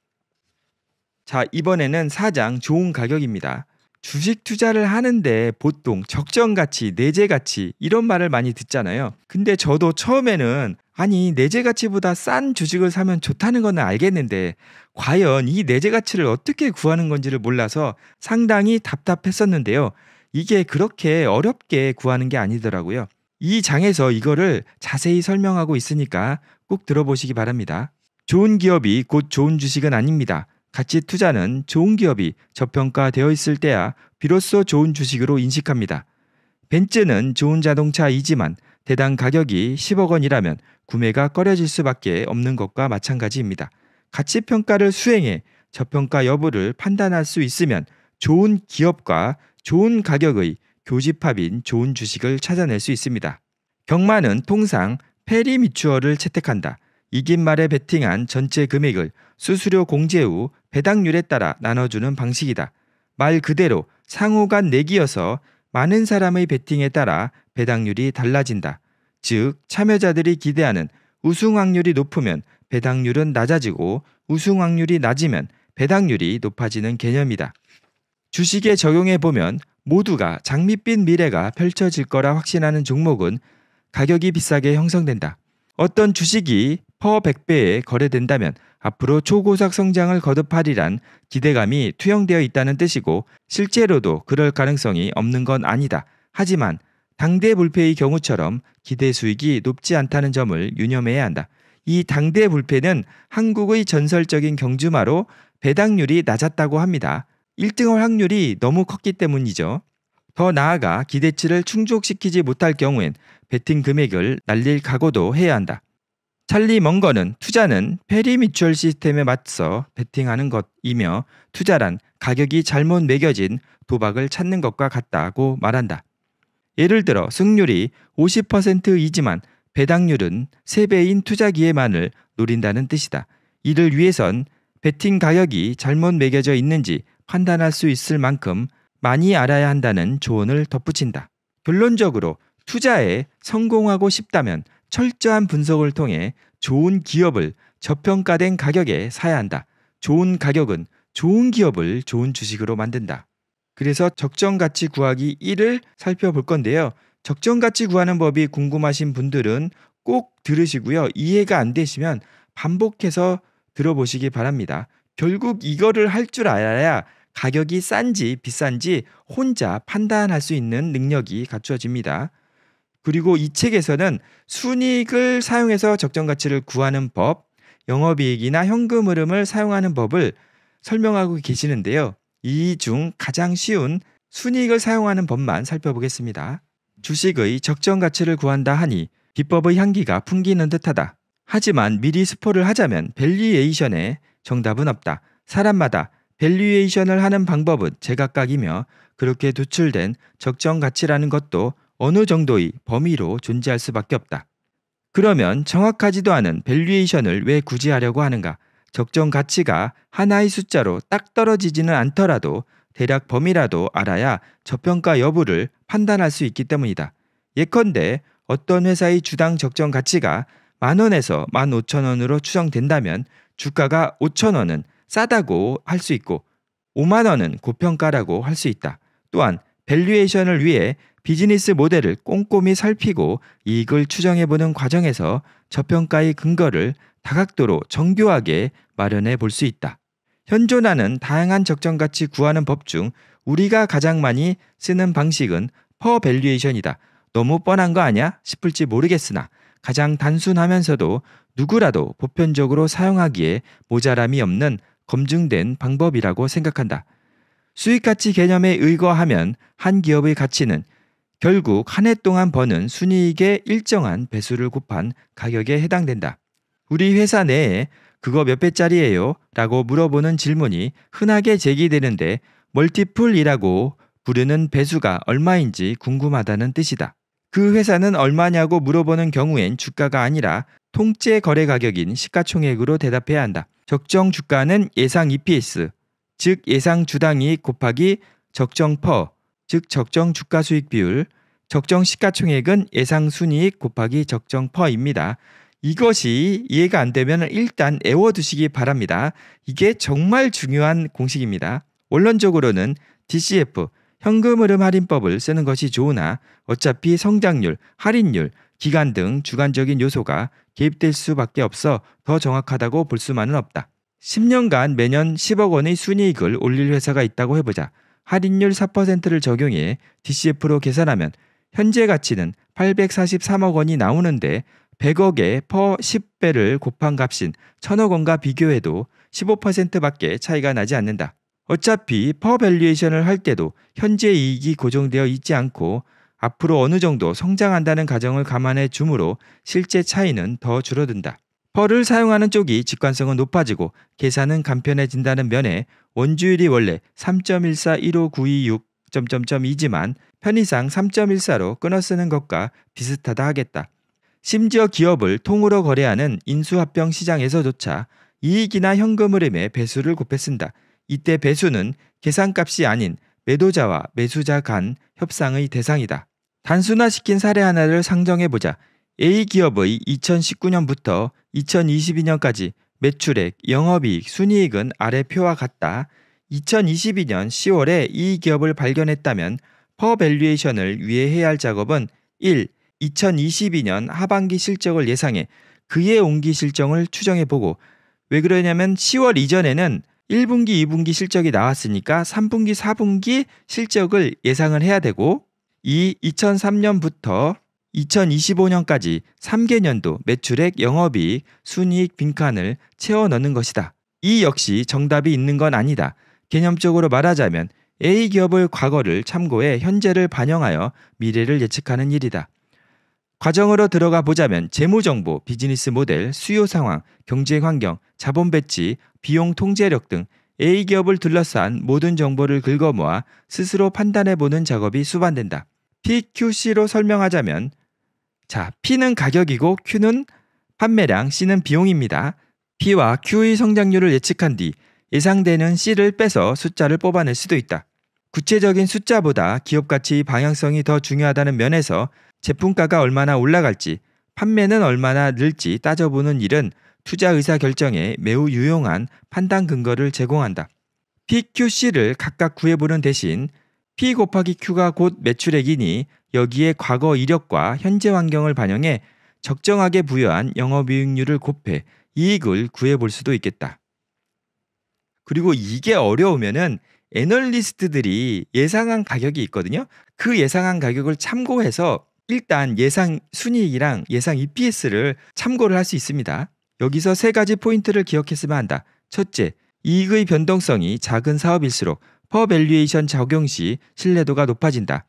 자, 이번에는 4장 좋은 가격입니다. 주식 투자를 하는데 보통 적정 가치, 내재 가치 이런 말을 많이 듣잖아요. 근데 저도 처음에는 아니, 내재 가치보다 싼 주식을 사면 좋다는 건 알겠는데 과연 이 내재 가치를 어떻게 구하는 건지를 몰라서 상당히 답답했었는데요. 이게 그렇게 어렵게 구하는 게 아니더라고요. 이 장에서 이거를 자세히 설명하고 있으니까 꼭 들어보시기 바랍니다. 좋은 기업이 곧 좋은 주식은 아닙니다. 가치 투자는 좋은 기업이 저평가되어 있을 때야 비로소 좋은 주식으로 인식합니다. 벤츠는 좋은 자동차이지만 대당 가격이 10억 원이라면 구매가 꺼려질 수밖에 없는 것과 마찬가지입니다. 가치 평가를 수행해 저평가 여부를 판단할 수 있으면 좋은 기업과 좋은 가격의 교집합인 좋은 주식을 찾아낼 수 있습니다. 경마는 통상 페리미추어를 채택한다. 이긴 말에 베팅한 전체 금액을 수수료 공제 후 배당률에 따라 나눠주는 방식이다. 말 그대로 상호간 내기여서 많은 사람의 베팅에 따라 배당률이 달라진다. 즉 참여자들이 기대하는 우승 확률이 높으면 배당률은 낮아지고 우승 확률이 낮으면 배당률이 높아지는 개념이다. 주식에 적용해 보면 모두가 장밋빛 미래가 펼쳐질 거라 확신하는 종목은 가격이 비싸게 형성된다. 어떤 주식이 퍼 100배에 거래된다면 앞으로 초고속 성장을 거듭하리란 기대감이 투영되어 있다는 뜻이고 실제로도 그럴 가능성이 없는 건 아니다. 하지만 당대 불패의 경우처럼 기대 수익이 높지 않다는 점을 유념해야 한다. 이 당대 불패는 한국의 전설적인 경주마로 배당률이 낮았다고 합니다. 1등할 확률이 너무 컸기 때문이죠. 더 나아가 기대치를 충족시키지 못할 경우엔 베팅 금액을 날릴 각오도 해야 한다. 찰리 먼거는 투자는 페리미추얼 시스템에 맞서 베팅하는 것이며 투자란 가격이 잘못 매겨진 도박을 찾는 것과 같다고 말한다. 예를 들어 승률이 50%이지만 배당률은 3배인 투자 기에만을 노린다는 뜻이다. 이를 위해선 베팅 가격이 잘못 매겨져 있는지 판단할 수 있을 만큼 많이 알아야 한다는 조언을 덧붙인다. 결론적으로 투자에 성공하고 싶다면 철저한 분석을 통해 좋은 기업을 저평가된 가격에 사야 한다. 좋은 가격은 좋은 기업을 좋은 주식으로 만든다. 그래서 적정 가치 구하기 1을 살펴볼 건데요. 적정 가치 구하는 법이 궁금하신 분들은 꼭 들으시고요. 이해가 안 되시면 반복해서 들어보시기 바랍니다. 결국 이거를 할 줄 알아야 가격이 싼지 비싼지 혼자 판단할 수 있는 능력이 갖추어집니다. 그리고 이 책에서는 순이익을 사용해서 적정 가치를 구하는 법, 영업이익이나 현금 흐름을 사용하는 법을 설명하고 계시는데요. 이 중 가장 쉬운 순이익을 사용하는 법만 살펴보겠습니다. 주식의 적정 가치를 구한다 하니 비법의 향기가 풍기는 듯하다. 하지만 미리 스포를 하자면 밸리에이션에 정답은 없다. 사람마다 밸류에이션을 하는 방법은 제각각이며 그렇게 도출된 적정 가치라는 것도 어느 정도의 범위로 존재할 수밖에 없다. 그러면 정확하지도 않은 밸류에이션을 왜 굳이 하려고 하는가? 적정 가치가 하나의 숫자로 딱 떨어지지는 않더라도 대략 범위라도 알아야 저평가 여부를 판단할 수 있기 때문이다. 예컨대 어떤 회사의 주당 적정 가치가 만 원에서 만 오천 원으로 추정된다면 주가가 5천 원은 싸다고 할 수 있고 5만 원은 고평가라고 할 수 있다. 또한 밸류에이션을 위해 비즈니스 모델을 꼼꼼히 살피고 이익을 추정해보는 과정에서 저평가의 근거를 다각도로 정교하게 마련해 볼 수 있다. 현존하는 다양한 적정가치 구하는 법 중 우리가 가장 많이 쓰는 방식은 퍼밸류에이션이다. 너무 뻔한 거아냐 싶을지 모르겠으나 가장 단순하면서도 누구라도 보편적으로 사용하기에 모자람이 없는 검증된 방법이라고 생각한다. 수익가치 개념에 의거하면 한 기업의 가치는 결국 한 해 동안 버는 순이익의 일정한 배수를 곱한 가격에 해당된다. 우리 회사 내에 그거 몇 배짜리예요? 라고 물어보는 질문이 흔하게 제기되는데 멀티플이라고 부르는 배수가 얼마인지 궁금하다는 뜻이다. 그 회사는 얼마냐고 물어보는 경우엔 주가가 아니라 통째 거래 가격인 시가총액으로 대답해야 한다. 적정 주가는 예상 EPS, 즉 예상 주당이 곱하기 적정 퍼, 즉 적정 주가 수익 비율, 적정 시가총액은 예상 순이익 곱하기 적정 퍼입니다. 이것이 이해가 안 되면 일단 애워두시기 바랍니다. 이게 정말 중요한 공식입니다. 원론적으로는 DCF, 현금 흐름 할인법을 쓰는 것이 좋으나 어차피 성장률, 할인율, 기간 등 주관적인 요소가 개입될 수밖에 없어 더 정확하다고 볼 수만은 없다. 10년간 매년 10억 원의 순이익을 올릴 회사가 있다고 해보자. 할인율 4%를 적용해 DCF로 계산하면 현재 가치는 843억 원이 나오는데 100억에 퍼 10배를 곱한 값인 1000억 원과 비교해도 15%밖에 차이가 나지 않는다. 어차피 퍼밸리에이션을 할 때도 현재 이익이 고정되어 있지 않고 앞으로 어느 정도 성장한다는 가정을 감안해 주므로 실제 차이는 더 줄어든다. 퍼를 사용하는 쪽이 직관성은 높아지고 계산은 간편해진다는 면에 원주율이 원래 3.141592.6.점점점이지만 편의상 3.14로 끊어 쓰는 것과 비슷하다 하겠다. 심지어 기업을 통으로 거래하는 인수합병 시장에서조차 이익이나 현금 흐름에 배수를 곱해 쓴다. 이때 배수는 계산값이 아닌 매도자와 매수자 간 협상의 대상이다. 단순화시킨 사례 하나를 상정해보자. A 기업의 2019년부터 2022년까지 매출액, 영업이익, 순이익은 아래 표와 같다. 2022년 10월에 이 기업을 발견했다면 퍼밸류에이션을 위해 해야 할 작업은 1. 2022년 하반기 실적을 예상해 그의 온기 실정을 추정해보고 왜 그러냐면 10월 이전에는 1분기, 2분기 실적이 나왔으니까 3분기, 4분기 실적을 예상을 해야 되고 이 2003년부터 2025년까지 3개년도 매출액, 영업이익, 순이익 빈칸을 채워 넣는 것이다. 이 역시 정답이 있는 건 아니다. 개념적으로 말하자면 A 기업의 과거를 참고해 현재를 반영하여 미래를 예측하는 일이다. 과정으로 들어가 보자면 재무정보, 비즈니스 모델, 수요 상황, 경제 환경, 자본 배치, 비용 통제력 등 A 기업을 둘러싼 모든 정보를 긁어모아 스스로 판단해 보는 작업이 수반된다. PQC로 설명하자면 자, P는 가격이고 Q는 판매량, C는 비용입니다. P와 Q의 성장률을 예측한 뒤 예상되는 C를 빼서 숫자를 뽑아낼 수도 있다. 구체적인 숫자보다 기업 가치의 방향성이 더 중요하다는 면에서 제품가가 얼마나 올라갈지, 판매는 얼마나 늘지 따져보는 일은 투자 의사 결정에 매우 유용한 판단 근거를 제공한다. PQC를 각각 구해보는 대신 P 곱하기 Q가 곧 매출액이니 여기에 과거 이력과 현재 환경을 반영해 적정하게 부여한 영업이익률을 곱해 이익을 구해볼 수도 있겠다. 그리고 이게 어려우면은 애널리스트들이 예상한 가격이 있거든요. 그 예상한 가격을 참고해서 일단 예상 순이익이랑 예상 EPS를 참고를 할 수 있습니다. 여기서 세 가지 포인트를 기억했으면 한다. 첫째, 이익의 변동성이 작은 사업일수록 퍼밸류에이션 적용 시 신뢰도가 높아진다.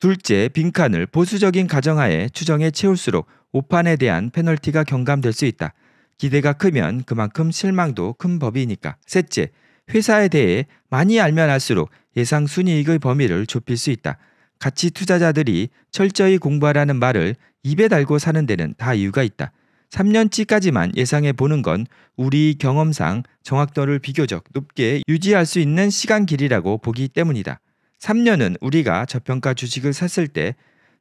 둘째, 빈칸을 보수적인 가정하에 추정에 채울수록 오판에 대한 페널티가 경감될 수 있다. 기대가 크면 그만큼 실망도 큰 법이니까. 셋째, 회사에 대해 많이 알면 알수록 예상 순이익의 범위를 좁힐 수 있다. 가치 투자자들이 철저히 공부하라는 말을 입에 달고 사는 데는 다 이유가 있다. 3년치까지만 예상해 보는 건 우리 경험상 정확도를 비교적 높게 유지할 수 있는 시간 길이라고 보기 때문이다. 3년은 우리가 저평가 주식을 샀을 때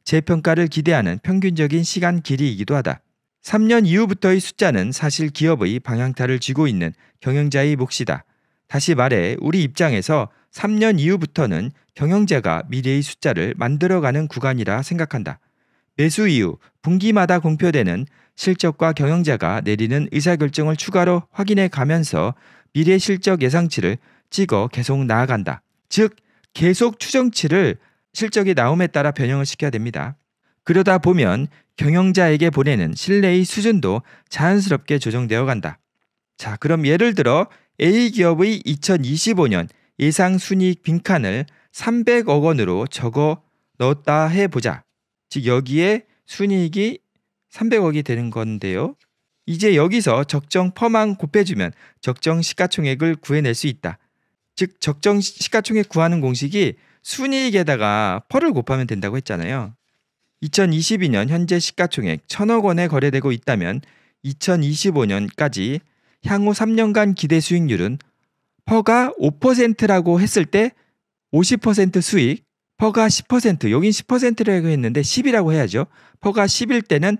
재평가를 기대하는 평균적인 시간 길이이기도 하다. 3년 이후부터의 숫자는 사실 기업의 방향타를 쥐고 있는 경영자의 몫이다. 다시 말해 우리 입장에서 3년 이후부터는 경영자가 미래의 숫자를 만들어가는 구간이라 생각한다. 매수 이후 분기마다 공표되는 실적과 경영자가 내리는 의사결정을 추가로 확인해 가면서 미래 실적 예상치를 찍어 계속 나아간다. 즉, 계속 추정치를 실적이 나옴에 따라 변형을 시켜야 됩니다. 그러다 보면 경영자에게 보내는 신뢰의 수준도 자연스럽게 조정되어 간다. 자, 그럼 예를 들어 A기업의 2025년 예상 순이익 빈칸을 300억 원으로 적어 넣었다 해보자. 즉 여기에 순이익이 300억이 되는 건데요. 이제 여기서 적정 퍼만 곱해주면 적정 시가총액을 구해낼 수 있다. 즉 적정 시가총액 구하는 공식이 순이익에다가 퍼를 곱하면 된다고 했잖아요. 2022년 현재 시가총액 1000억 원에 거래되고 있다면 2025년까지 향후 3년간 기대 수익률은 퍼가 5%라고 했을 때 50% 수익, 퍼가 10%, 여긴 10%라고 했는데 10이라고 해야죠. 퍼가 10일 때는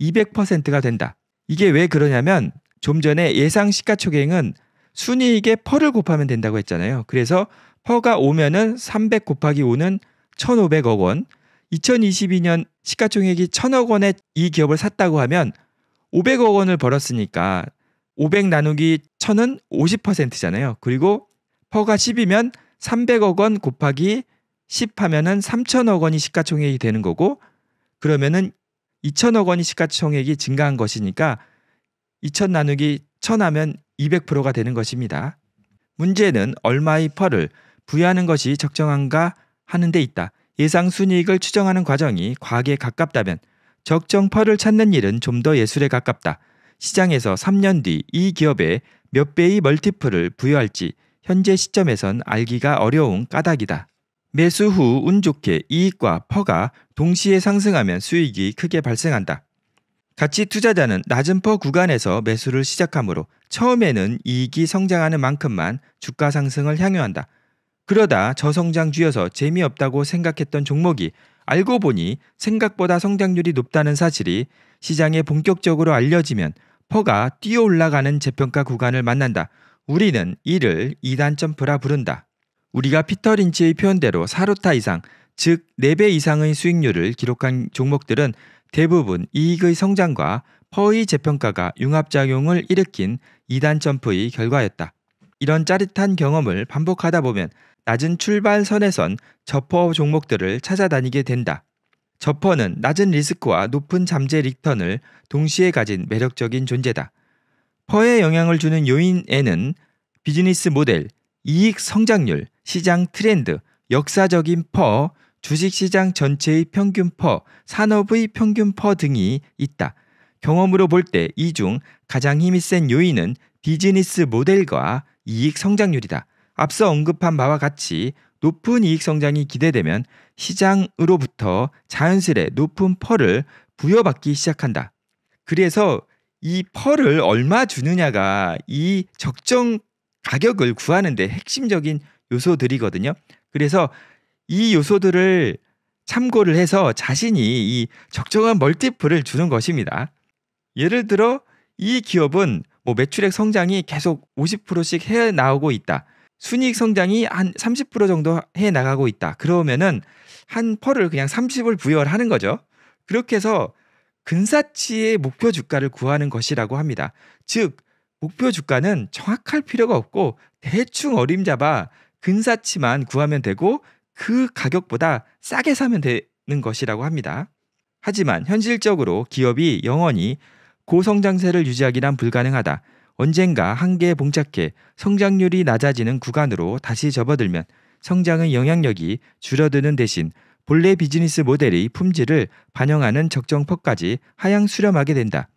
200%가 된다. 이게 왜 그러냐면 좀 전에 예상 시가총액은 순이익에 퍼를 곱하면 된다고 했잖아요. 그래서 퍼가 오면은 300 곱하기 5는 1,500억 원. 2022년 시가총액이 1,000억 원에 이 기업을 샀다고 하면 500억 원을 벌었으니까 500 나누기 1000은 50%잖아요. 그리고 퍼가 10이면 300억 원 곱하기 10 하면은 3천억 원이 시가총액이 되는 거고 그러면은 2천억 원이 시가총액이 증가한 것이니까 2천 나누기 1000 하면 200%가 되는 것입니다. 문제는 얼마의 퍼를 부여하는 것이 적정한가 하는 데 있다. 예상 순이익을 추정하는 과정이 과학에 가깝다면 적정 퍼를 찾는 일은 좀 더 예술에 가깝다. 시장에서 3년 뒤 이 기업에 몇 배의 멀티플을 부여할지 현재 시점에선 알기가 어려운 까닭이다. 매수 후 운 좋게 이익과 퍼가 동시에 상승하면 수익이 크게 발생한다. 같이 투자자는 낮은 퍼 구간에서 매수를 시작하므로 처음에는 이익이 성장하는 만큼만 주가 상승을 향유한다. 그러다 저성장주여서 재미없다고 생각했던 종목이 알고 보니 생각보다 성장률이 높다는 사실이 시장에 본격적으로 알려지면 퍼가 뛰어 올라가는 재평가 구간을 만난다. 우리는 이를 2단 점프라 부른다. 우리가 피터 린치의 표현대로 4루타 이상, 즉 4배 이상의 수익률을 기록한 종목들은 대부분 이익의 성장과 퍼의 재평가가 융합작용을 일으킨 2단 점프의 결과였다. 이런 짜릿한 경험을 반복하다 보면 낮은 출발선에선 저퍼 종목들을 찾아다니게 된다. 저퍼는 낮은 리스크와 높은 잠재 리턴을 동시에 가진 매력적인 존재다. 퍼에 영향을 주는 요인에는 비즈니스 모델, 이익 성장률, 시장 트렌드, 역사적인 퍼, 주식시장 전체의 평균 퍼, 산업의 평균 퍼 등이 있다. 경험으로 볼 때 이 중 가장 힘이 센 요인은 비즈니스 모델과 이익 성장률이다. 앞서 언급한 바와 같이 높은 이익 성장이 기대되면 시장으로부터 자연스레 높은 펄을 부여받기 시작한다. 그래서 이 펄을 얼마 주느냐가 이 적정 가격을 구하는데 핵심적인 요소들이거든요. 그래서 이 요소들을 참고를 해서 자신이 이 적정한 멀티플을 주는 것입니다. 예를 들어 이 기업은 뭐 매출액 성장이 계속 50%씩 해 나오고 있다. 순이익 성장이 한 30% 정도 해 나가고 있다. 그러면은 한 펄을 그냥 30을 부여를 하는 거죠. 그렇게 해서 근사치의 목표 주가를 구하는 것이라고 합니다. 즉 목표 주가는 정확할 필요가 없고 대충 어림잡아 근사치만 구하면 되고 그 가격보다 싸게 사면 되는 것이라고 합니다. 하지만 현실적으로 기업이 영원히 고성장세를 유지하기란 불가능하다. 언젠가 한계에 봉착해 성장률이 낮아지는 구간으로 다시 접어들면 성장의 영향력이 줄어드는 대신 본래 비즈니스 모델의 품질을 반영하는 적정폭까지 하향 수렴하게 된다.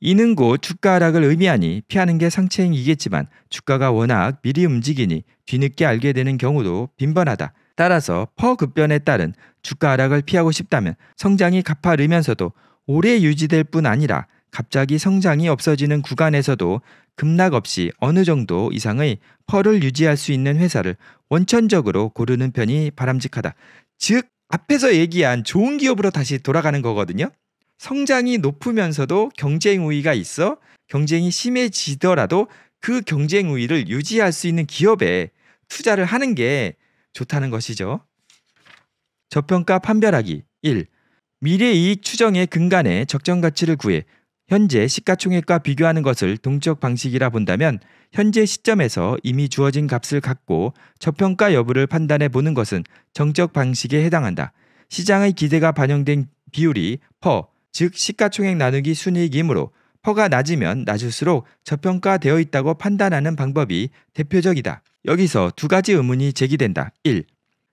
이는 곧 주가 하락을 의미하니 피하는 게상책이겠지만 주가가 워낙 미리 움직이니 뒤늦게 알게 되는 경우도 빈번하다. 따라서 퍼급변에 따른 주가 하락을 피하고 싶다면 성장이 가파르면서도 오래 유지될 뿐 아니라 갑자기 성장이 없어지는 구간에서도 급락 없이 어느 정도 이상의 펄을 유지할 수 있는 회사를 원천적으로 고르는 편이 바람직하다. 즉, 앞에서 얘기한 좋은 기업으로 다시 돌아가는 거거든요. 성장이 높으면서도 경쟁 우위가 있어 경쟁이 심해지더라도 그 경쟁 우위를 유지할 수 있는 기업에 투자를 하는 게 좋다는 것이죠. 저평가 판별하기 1. 미래 이익 추정의 근간에 적정 가치를 구해 현재 시가총액과 비교하는 것을 동적 방식이라 본다면 현재 시점에서 이미 주어진 값을 갖고 저평가 여부를 판단해 보는 것은 정적 방식에 해당한다. 시장의 기대가 반영된 비율이 퍼, 즉 시가총액 나누기 순이익이므로 퍼가 낮으면 낮을수록 저평가되어 있다고 판단하는 방법이 대표적이다. 여기서 두 가지 의문이 제기된다. 1.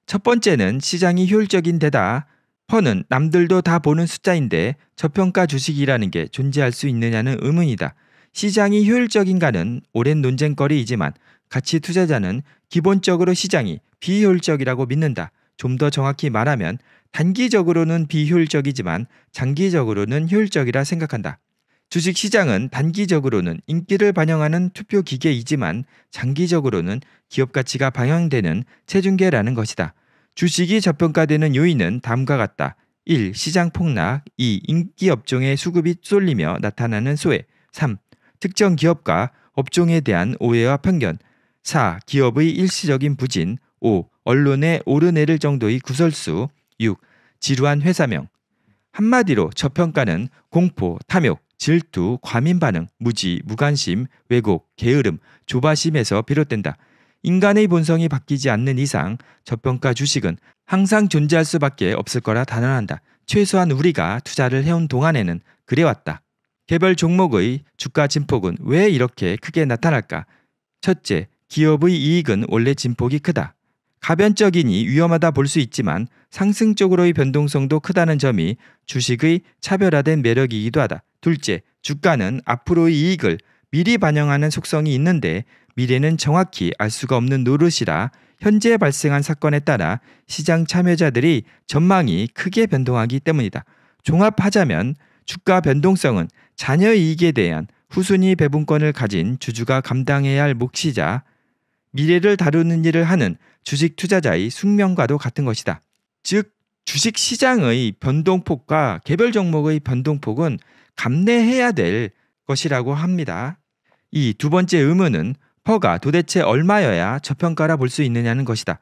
첫 번째는 시장이 효율적인 데다 펀은 남들도 다 보는 숫자인데 저평가 주식이라는 게 존재할 수 있느냐는 의문이다. 시장이 효율적인가는 오랜 논쟁거리이지만 가치 투자자는 기본적으로 시장이 비효율적이라고 믿는다. 좀 더 정확히 말하면 단기적으로는 비효율적이지만 장기적으로는 효율적이라 생각한다. 주식 시장은 단기적으로는 인기를 반영하는 투표 기계이지만 장기적으로는 기업 가치가 방영되는 체중계라는 것이다. 주식이 저평가되는 요인은 다음과 같다. 1. 시장 폭락 2. 인기 업종의 수급이 쏠리며 나타나는 소외 3. 특정 기업과 업종에 대한 오해와 편견 4. 기업의 일시적인 부진 5. 언론에 오르내릴 정도의 구설수 6. 지루한 회사명 한마디로 저평가는 공포, 탐욕, 질투, 과민 반응, 무지, 무관심, 왜곡, 게으름, 조바심에서 비롯된다. 인간의 본성이 바뀌지 않는 이상 저평가 주식은 항상 존재할 수밖에 없을 거라 단언한다. 최소한 우리가 투자를 해온 동안에는 그래왔다. 개별 종목의 주가 진폭은 왜 이렇게 크게 나타날까? 첫째, 기업의 이익은 원래 진폭이 크다. 가변적이니 위험하다 볼 수 있지만 상승 적으로의 변동성도 크다는 점이 주식의 차별화된 매력이기도 하다. 둘째, 주가는 앞으로의 이익을 미리 반영하는 속성이 있는데 미래는 정확히 알 수가 없는 노릇이라 현재 발생한 사건에 따라 시장 참여자들이 전망이 크게 변동하기 때문이다. 종합하자면 주가 변동성은 자녀 이익에 대한 후순위 배분권을 가진 주주가 감당해야 할 몫이자 미래를 다루는 일을 하는 주식 투자자의 숙명과도 같은 것이다. 즉 주식 시장의 변동폭과 개별 종목의 변동폭은 감내해야 될 것이라고 합니다. 이 두 번째 의문은 퍼가 도대체 얼마여야 저평가라 볼 수 있느냐는 것이다.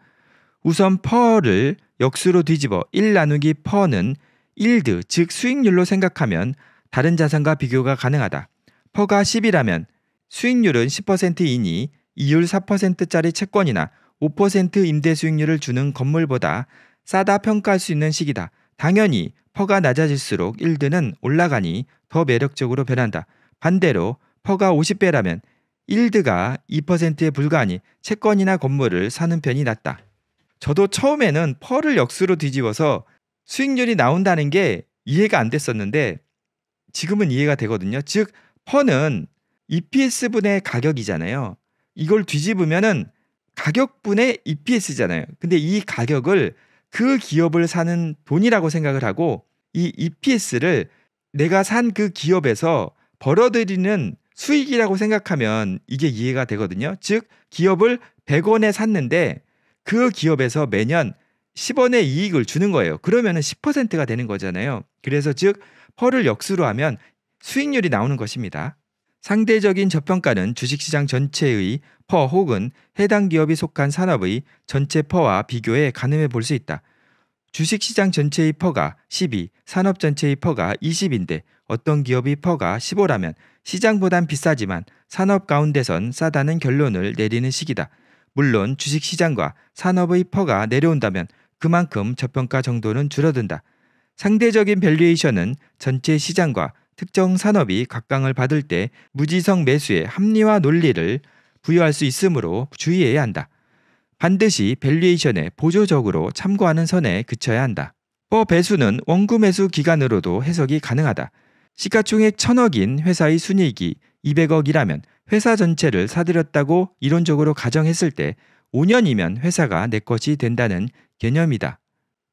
우선 퍼를 역수로 뒤집어 1 나누기 퍼는 일드 즉 수익률로 생각하면 다른 자산과 비교가 가능하다. 퍼가 10이라면 수익률은 10%이니 이율 4%짜리 채권이나 5% 임대 수익률을 주는 건물보다 싸다 평가할 수 있는 시기다. 당연히 퍼가 낮아질수록 일드는 올라가니 더 매력적으로 변한다. 반대로 퍼가 50배라면 1드가 2%에 불과하니 채권이나 건물을 사는 편이 낫다. 저도 처음에는 펄을 역수로 뒤집어서 수익률이 나온다는 게 이해가 안 됐었는데 지금은 이해가 되거든요. 즉 펄은 EPS분의 가격이잖아요. 이걸 뒤집으면은 가격분의 EPS잖아요. 근데 이 가격을 그 기업을 사는 돈이라고 생각을 하고 이 EPS를 내가 산 그 기업에서 벌어들이는 수익이라고 생각하면 이게 이해가 되거든요. 즉 기업을 100원에 샀는데 그 기업에서 매년 10원의 이익을 주는 거예요. 그러면 10%가 되는 거잖아요. 그래서 즉 펄을 역수로 하면 수익률이 나오는 것입니다. 상대적인 저평가는 주식시장 전체의 퍼 혹은 해당 기업이 속한 산업의 전체 퍼와 비교해 가늠해 볼 수 있다. 주식시장 전체의 퍼가 12, 산업 전체의 퍼가 20인데 어떤 기업이 퍼가 15라면 시장보단 비싸지만 산업 가운데선 싸다는 결론을 내리는 시기다. 물론 주식시장과 산업의 퍼가 내려온다면 그만큼 저평가 정도는 줄어든다. 상대적인 밸류에이션은 전체 시장과 특정 산업이 각광을 받을 때 무지성 매수의 합리화 논리를 부여할 수 있으므로 주의해야 한다. 반드시 밸류에이션에 보조적으로 참고하는 선에 그쳐야 한다. 퍼 배수는 원구 매수 기간으로도 해석이 가능하다. 시가총액 1 0 0 0억인 회사의 순이익이 200억이라면 회사 전체를 사들였다고 이론적으로 가정했을 때 5년이면 회사가 내 것이 된다는 개념이다.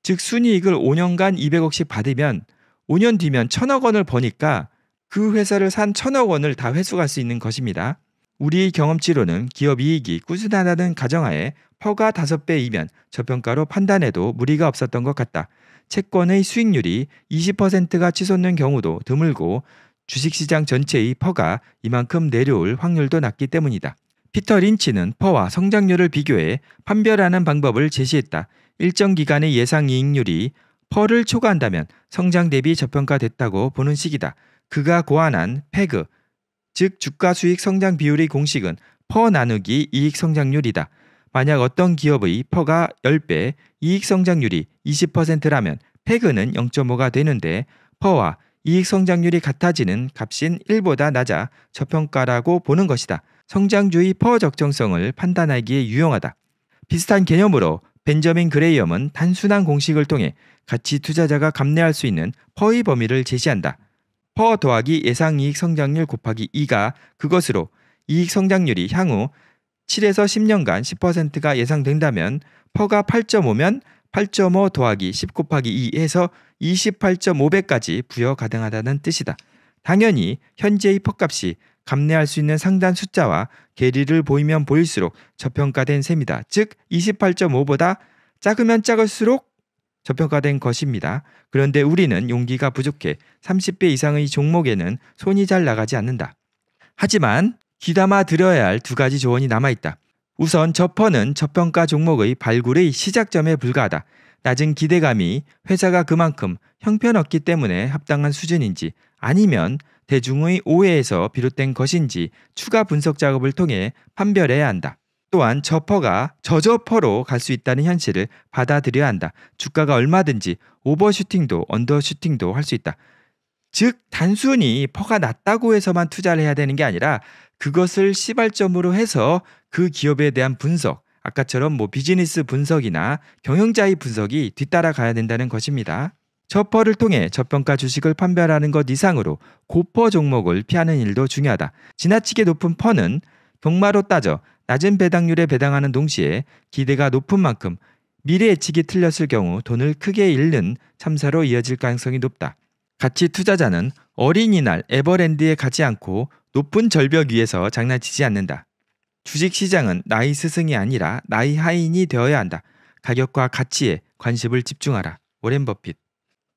즉 순이익을 5년간 200억씩 받으면 5년 뒤면 1 0 0 0억 원을 버니까 그 회사를 산1 0 0 0억 원을 다 회수할 수 있는 것입니다. 우리 경험치로는 기업 이익이 꾸준하다는 가정하에 퍼가 5배이면 저평가로 판단해도 무리가 없었던 것 같다. 채권의 수익률이 20%가 치솟는 경우도 드물고 주식시장 전체의 퍼가 이만큼 내려올 확률도 낮기 때문이다. 피터 린치는 퍼와 성장률을 비교해 판별하는 방법을 제시했다. 일정 기간의 예상 이익률이 퍼를 초과한다면 성장 대비 저평가됐다고 보는 식이다. 그가 고안한 페그, 즉 주가 수익 성장 비율의 공식은 퍼 나누기 이익 성장률이다. 만약 어떤 기업의 퍼가 10배, 이익 성장률이 20%라면 패그는 0.5가 되는데 퍼와 이익 성장률이 같아지는 값인 1보다 낮아 저평가라고 보는 것이다. 성장주의 퍼 적정성을 판단하기에 유용하다. 비슷한 개념으로 벤저민 그레이엄은 단순한 공식을 통해 가치 투자자가 감내할 수 있는 퍼의 범위를 제시한다. 퍼 더하기 예상 이익 성장률 곱하기 2가 그것으로 이익 성장률이 향후 7에서 10년간 10%가 예상된다면 퍼가 8.5면 8.5 더하기 10 곱하기 2에서 28.5배까지 부여 가능하다는 뜻이다. 당연히 현재의 퍼값이 감내할 수 있는 상단 숫자와 괴리를 보이면 보일수록 저평가된 셈이다. 즉 28.5보다 작으면 작을수록 저평가된 것입니다. 그런데 우리는 용기가 부족해 30배 이상의 종목에는 손이 잘 나가지 않는다. 하지만 귀담아 드려야할 두 가지 조언이 남아있다. 우선 저퍼는 저평가 종목의 발굴의 시작점에 불과하다. 낮은 기대감이 회사가 그만큼 형편없기 때문에 합당한 수준인지 아니면 대중의 오해에서 비롯된 것인지 추가 분석 작업을 통해 판별해야 한다. 또한 저퍼가 저저퍼로 갈 수 있다는 현실을 받아들여야 한다. 주가가 얼마든지 오버슈팅도 언더슈팅도 할 수 있다. 즉 단순히 퍼가 낮다고 해서만 투자를 해야 되는 게 아니라 그것을 시발점으로 해서 그 기업에 대한 분석, 아까처럼 뭐 비즈니스 분석이나 경영자의 분석이 뒤따라 가야 된다는 것입니다. 저퍼를 통해 저평가 주식을 판별하는 것 이상으로 고퍼 종목을 피하는 일도 중요하다. 지나치게 높은 퍼는 경마로 따져 낮은 배당률에 배당하는 동시에 기대가 높은 만큼 미래 예측이 틀렸을 경우 돈을 크게 잃는 참사로 이어질 가능성이 높다. 같이 투자자는 어린이날 에버랜드에 가지 않고 높은 절벽 위에서 장난치지 않는다. 주식 시장은 나이 스승이 아니라 나이 하인이 되어야 한다. 가격과 가치에 관심을 집중하라. 워렌 버핏.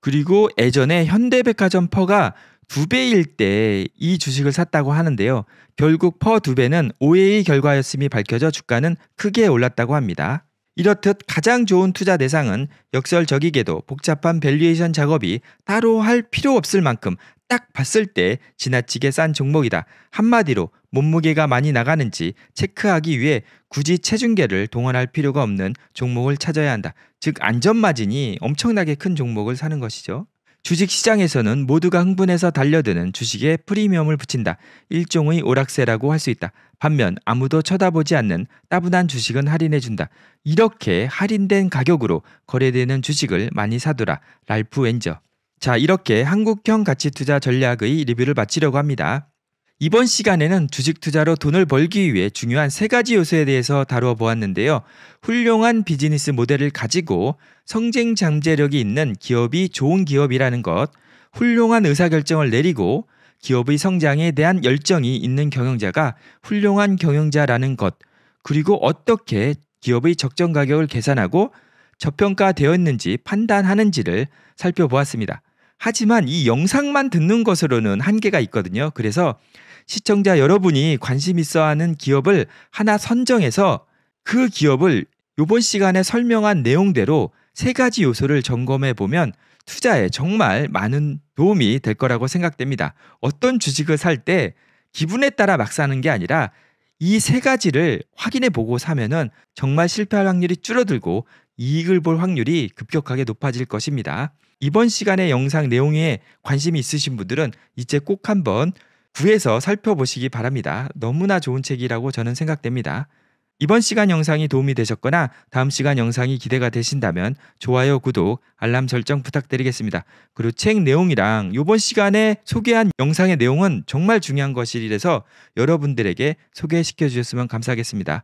그리고 예전에 현대백화점 퍼가 두 배일 때 이 주식을 샀다고 하는데요. 결국 퍼 두 배는 오해의 결과였음이 밝혀져 주가는 크게 올랐다고 합니다. 이렇듯 가장 좋은 투자 대상은 역설적이게도 복잡한 밸류에이션 작업이 따로 할 필요 없을 만큼 딱 봤을 때 지나치게 싼 종목이다. 한마디로 몸무게가 많이 나가는지 체크하기 위해 굳이 체중계를 동원할 필요가 없는 종목을 찾아야 한다. 즉 안전마진이 엄청나게 큰 종목을 사는 것이죠. 주식 시장에서는 모두가 흥분해서 달려드는 주식에 프리미엄을 붙인다. 일종의 오락세라고 할 수 있다. 반면 아무도 쳐다보지 않는 따분한 주식은 할인해준다. 이렇게 할인된 가격으로 거래되는 주식을 많이 사두라. 랄프 웬저. 자, 이렇게 한국형 가치투자 전략의 리뷰를 마치려고 합니다. 이번 시간에는 주식 투자로 돈을 벌기 위해 중요한 세 가지 요소에 대해서 다루어 보았는데요. 훌륭한 비즈니스 모델을 가지고 성장 잠재력이 있는 기업이 좋은 기업이라는 것, 훌륭한 의사결정을 내리고 기업의 성장에 대한 열정이 있는 경영자가 훌륭한 경영자라는 것, 그리고 어떻게 기업의 적정 가격을 계산하고 저평가되었는지 판단하는지를 살펴보았습니다. 하지만 이 영상만 듣는 것으로는 한계가 있거든요. 그래서 시청자 여러분이 관심 있어 하는 기업을 하나 선정해서 그 기업을 요번 시간에 설명한 내용대로 세 가지 요소를 점검해 보면 투자에 정말 많은 도움이 될 거라고 생각됩니다. 어떤 주식을 살 때 기분에 따라 막 사는 게 아니라 이 세 가지를 확인해 보고 사면은 정말 실패할 확률이 줄어들고 이익을 볼 확률이 급격하게 높아질 것입니다. 이번 시간의 영상 내용에 관심이 있으신 분들은 이제꼭 한번 구해서 살펴보시기 바랍니다. 너무나 좋은 책이라고 저는 생각됩니다. 이번 시간 영상이 도움이 되셨거나 다음 시간 영상이 기대가 되신다면 좋아요, 구독, 알람 설정 부탁드리겠습니다. 그리고 책 내용이랑 이번 시간에 소개한 영상의 내용은 정말 중요한 것이라서 여러분들에게 소개시켜 주셨으면 감사하겠습니다.